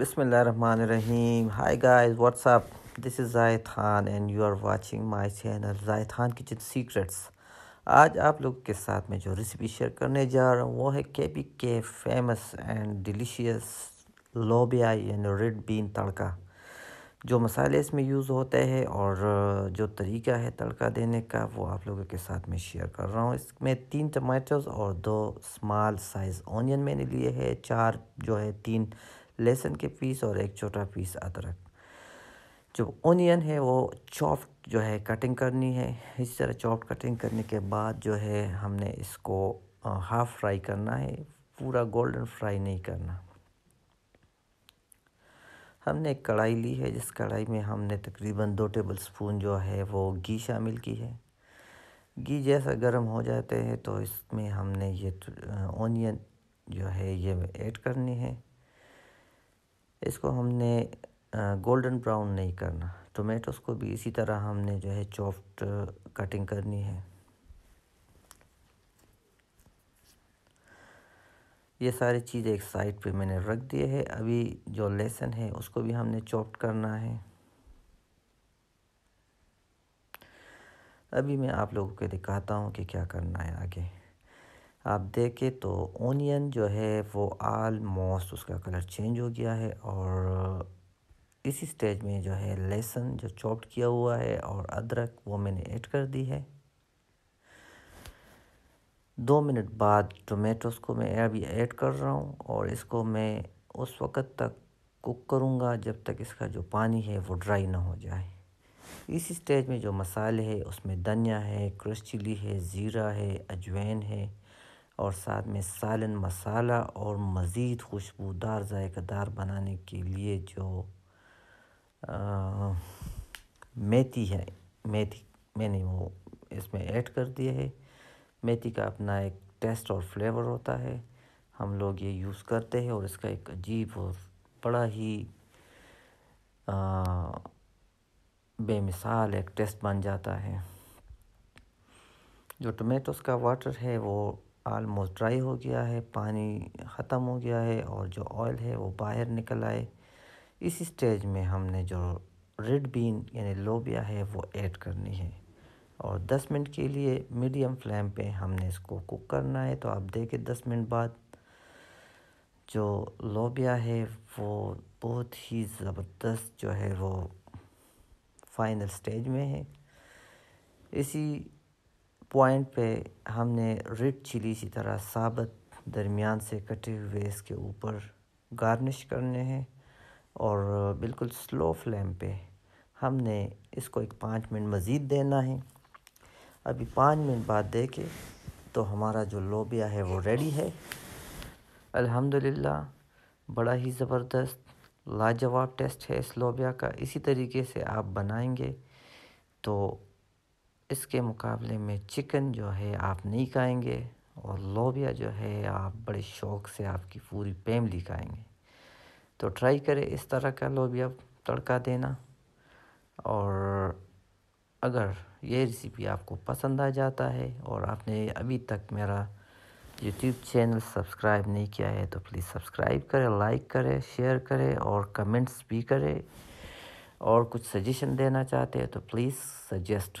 Bismillahirrahmanirrahim. Hi guys, what's up this This is Zai Khan and you are watching my channel Zai Khan Kitchen आज आप लोग के साथ में जो रेसिपी शेयर करने जा रहा हूँ वो है के पी के फेमस एंड डिलीशियस लोबिया यानी रेड बीन तड़का जो मसाले इसमें यूज़ होते हैं और जो तरीका है तड़का देने का वो आप लोगों के साथ मैं शेयर कर रहा हूँ इसमें तीन टमाटोज और दो स्मॉल साइज़ ऑनियन मैंने लिए है चार जो है तीन लहसुन के पीस और एक छोटा पीस अदरक जो ओनियन है वो चॉप जो है कटिंग करनी है इस तरह चॉप कटिंग करने के बाद जो है हमने इसको हाफ़ फ्राई करना है पूरा गोल्डन फ्राई नहीं करना हमने एक कढ़ाई ली है जिस कढ़ाई में हमने तकरीबन दो टेबल स्पून जो है वो घी शामिल की है घी जैसा गर्म हो जाते हैं तो इसमें हमने ये ओनियन जो है ये ऐड करनी है इसको हमने गोल्डन ब्राउन नहीं करना टोमेटोस को भी इसी तरह हमने जो है चॉफ्ट कटिंग करनी है ये सारी चीज़ें एक साइड पे मैंने रख दिए है अभी जो लेसन है उसको भी हमने चॉप्ट करना है अभी मैं आप लोगों को दिखाता हूँ कि क्या करना है आगे आप देखें तो ओनियन जो है वो आलमोस्ट उसका कलर चेंज हो गया है और इसी स्टेज में जो है लहसुन जो चॉप्ड किया हुआ है और अदरक वो मैंने ऐड कर दी है दो मिनट बाद टोमेटोस को मैं अभी ऐड कर रहा हूँ और इसको मैं उस वक़्त तक कुक करूँगा जब तक इसका जो पानी है वो ड्राई ना हो जाए इसी स्टेज में जो मसाले है उसमें धनिया है क्रश चिली है ज़ीरा है अजवैन है और साथ में सालन मसाला और मज़ीद खुशबूदार जायकेदार बनाने के लिए जो आ, मेथी है मेथी मैंने वो इसमें ऐड कर दिया है मेथी का अपना एक टेस्ट और फ्लेवर होता है हम लोग ये यूज़ करते हैं और इसका एक अजीब और बड़ा ही बेमिसाल एक टेस्ट बन जाता है जो टोमेटोस का वाटर है वो आलमोस्ट ड्राई हो गया है पानी ख़त्म हो गया है और जो ऑयल है वो बाहर निकल आए इस स्टेज में हमने जो रेड बीन यानी लोबिया है वो ऐड करनी है और 10 मिनट के लिए मीडियम फ्लेम पे हमने इसको कुक करना है तो आप देखें 10 मिनट बाद जो लोबिया है वो बहुत ही ज़बरदस्त जो है वो फाइनल स्टेज में है इसी पॉइंट पे हमने रेड चिली इसी तरह साबत दरमियान से कटे हुए इसके ऊपर गार्निश करने हैं और बिल्कुल स्लो फ्लेम पे हमने इसको एक पाँच मिनट मज़ीद देना है अभी पाँच मिनट बाद दे के तो हमारा जो लोबिया है वो रेडी है अल्हम्दुलिल्लाह बड़ा ही ज़बरदस्त लाजवाब टेस्ट है इस लोबिया का इसी तरीके से आप बनाएंगे तो इसके मुकाबले में चिकन जो है आप नहीं खाएंगे और लोबिया जो है आप बड़े शौक़ से आपकी पूरी फैमिली खाएंगे तो ट्राई करें इस तरह का लोबिया तड़का देना और अगर ये रेसिपी आपको पसंद आ जाता है और आपने अभी तक मेरा यूट्यूब चैनल सब्सक्राइब नहीं किया है तो प्लीज़ सब्सक्राइब करें लाइक करें शेयर करें और कमेंट्स भी करें और कुछ सजेशन देना चाहते हैं तो प्लीज़ सजेस्ट